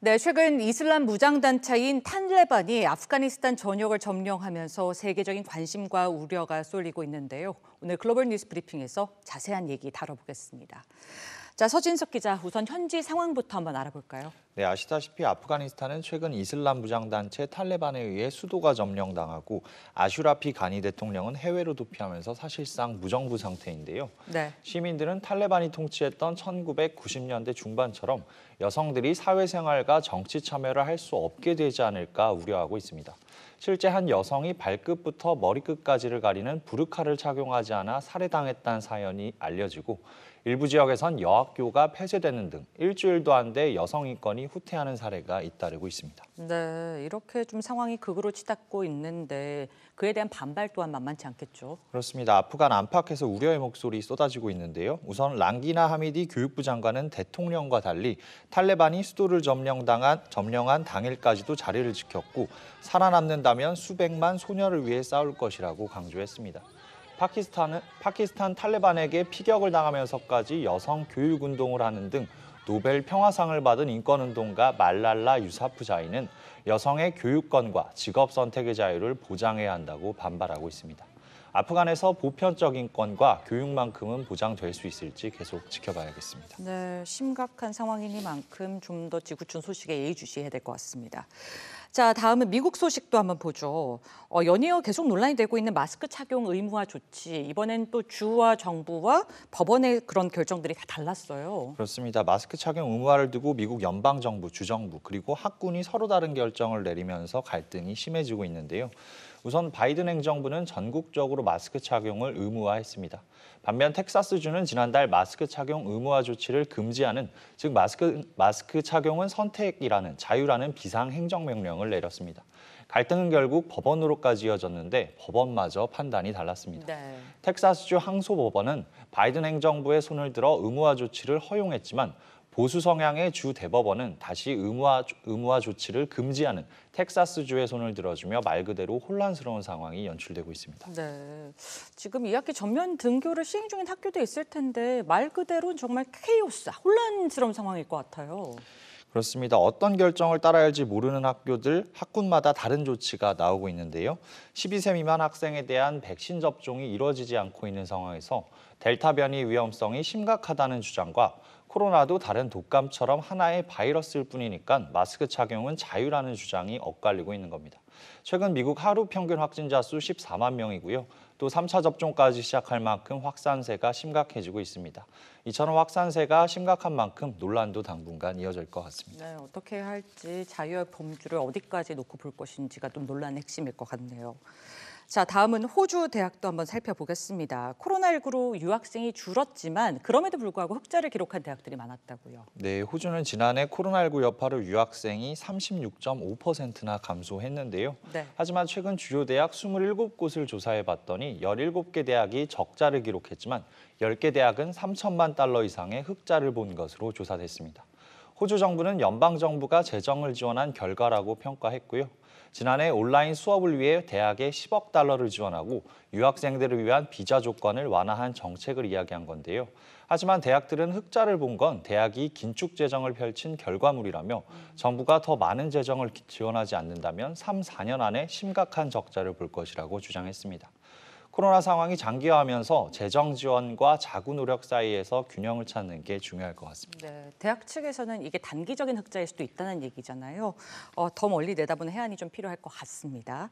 네, 최근 이슬람 무장단체인 탄레반이 아프가니스탄 전역을 점령하면서 세계적인 관심과 우려가 쏠리고 있는데요. 오늘 글로벌 뉴스 브리핑에서 자세한 얘기 다뤄보겠습니다. 자, 서진석 기자, 우선 현지 상황부터 한번 알아볼까요? 네, 아시다시피 아프가니스탄은 최근 이슬람 무장단체 탈레반에 의해 수도가 점령당하고 아슈라피 가니 대통령은 해외로 도피하면서 사실상 무정부 상태인데요. 네. 시민들은 탈레반이 통치했던 1990년대 중반처럼 여성들이 사회생활과 정치 참여를 할 수 없게 되지 않을까 우려하고 있습니다. 실제 한 여성이 발끝부터 머리끝까지를 가리는 부르카를 착용하지 않아 살해당했다는 사연이 알려지고 일부 지역에선 여학교가 폐쇄되는 등 일주일도 안 돼 여성 인권이 후퇴하는 사례가 잇따르고 있습니다. 네, 이렇게 좀 상황이 극으로 치닫고 있는데 그에 대한 반발 또한 만만치 않겠죠. 그렇습니다. 아프간 안팎에서 우려의 목소리 쏟아지고 있는데요. 우선 랑기나 하미디 교육부 장관은 대통령과 달리 탈레반이 수도를 점령당한 점령한 당일까지도 자리를 지켰고 살아남는다면 수백만 소녀를 위해 싸울 것이라고 강조했습니다. 파키스탄은 파키스탄 탈레반에게 피격을 당하면서까지 여성 교육 운동을 하는 등 노벨 평화상을 받은 인권운동가 말랄라 유사프자이는 여성의 교육권과 직업 선택의 자유를 보장해야 한다고 반발하고 있습니다. 아프간에서 보편적 인권과 교육만큼은 보장될 수 있을지 계속 지켜봐야겠습니다. 네, 심각한 상황이니만큼 좀 더 지구촌 소식에 예의주시해야 될 것 같습니다. 자, 다음은 미국 소식도 한번 보죠. 어, 연이어 계속 논란이 되고 있는 마스크 착용 의무화 조치. 이번엔 또 주와 정부와 법원의 그런 결정들이 다 달랐어요. 그렇습니다. 마스크 착용 의무화를 두고 미국 연방 정부, 주정부 그리고 학군이 서로 다른 결정을 내리면서 갈등이 심해지고 있는데요. 우선 바이든 행정부는 전국적으로 마스크 착용을 의무화했습니다. 반면 텍사스주는 지난달 마스크 착용 의무화 조치를 금지하는 즉 마스크 마스크 착용은 선택이라는 자유라는 비상 행정 명령 결정을 내렸습니다. 갈등은 결국 법원으로까지 이어졌는데 법원마저 판단이 달랐습니다. 네. 텍사스주 항소법원은 바이든 행정부의 손을 들어 의무화 조치를 허용했지만 보수 성향의 주 대법원은 다시 의무화, 의무화 조치를 금지하는 텍사스주의 손을 들어주며 말 그대로 혼란스러운 상황이 연출되고 있습니다. 네, 지금 2학기 전면 등교를 시행 중인 학교도 있을 텐데 말 그대로 정말 케이오스, 혼란스러운 상황일 것 같아요. 그렇습니다. 어떤 결정을 따라야 할지 모르는 학교들 학군마다 다른 조치가 나오고 있는데요. 12세 미만 학생에 대한 백신 접종이 이루어지지 않고 있는 상황에서 델타 변이 위험성이 심각하다는 주장과 코로나도 다른 독감처럼 하나의 바이러스일 뿐이니까 마스크 착용은 자유라는 주장이 엇갈리고 있는 겁니다. 최근 미국 하루 평균 확진자 수 14만 명이고요. 또 3차 접종까지 시작할 만큼 확산세가 심각해지고 있습니다. 이처럼 확산세가 심각한 만큼 논란도 당분간 이어질 것 같습니다. 네, 어떻게 할지 자유의 범주를 어디까지 놓고 볼 것인지가 좀 논란의 핵심일 것 같네요. 자, 다음은 호주 대학도 한번 살펴보겠습니다. 코로나19로 유학생이 줄었지만 그럼에도 불구하고 흑자를 기록한 대학들이 많았다고요. 네, 호주는 지난해 코로나19 여파로 유학생이 36.5%나 감소했는데요. 네. 하지만 최근 주요 대학 27곳을 조사해봤더니 17개 대학이 적자를 기록했지만 10개 대학은 3천만 달러 이상의 흑자를 본 것으로 조사됐습니다. 호주 정부는 연방 정부가 재정을 지원한 결과라고 평가했고요. 지난해 온라인 수업을 위해 대학에 10억 달러를 지원하고 유학생들을 위한 비자 조건을 완화한 정책을 이야기한 건데요. 하지만 대학들은 흑자를 본 건 대학이 긴축 재정을 펼친 결과물이라며 정부가 더 많은 재정을 지원하지 않는다면 3, 4년 안에 심각한 적자를 볼 것이라고 주장했습니다. 코로나 상황이 장기화하면서 재정 지원과 자구 노력 사이에서 균형을 찾는 게 중요할 것 같습니다. 네, 대학 측에서는 이게 단기적인 흑자일 수도 있다는 얘기잖아요. 어, 더 멀리 내다보는 해안이 좀 필요할 것 같습니다.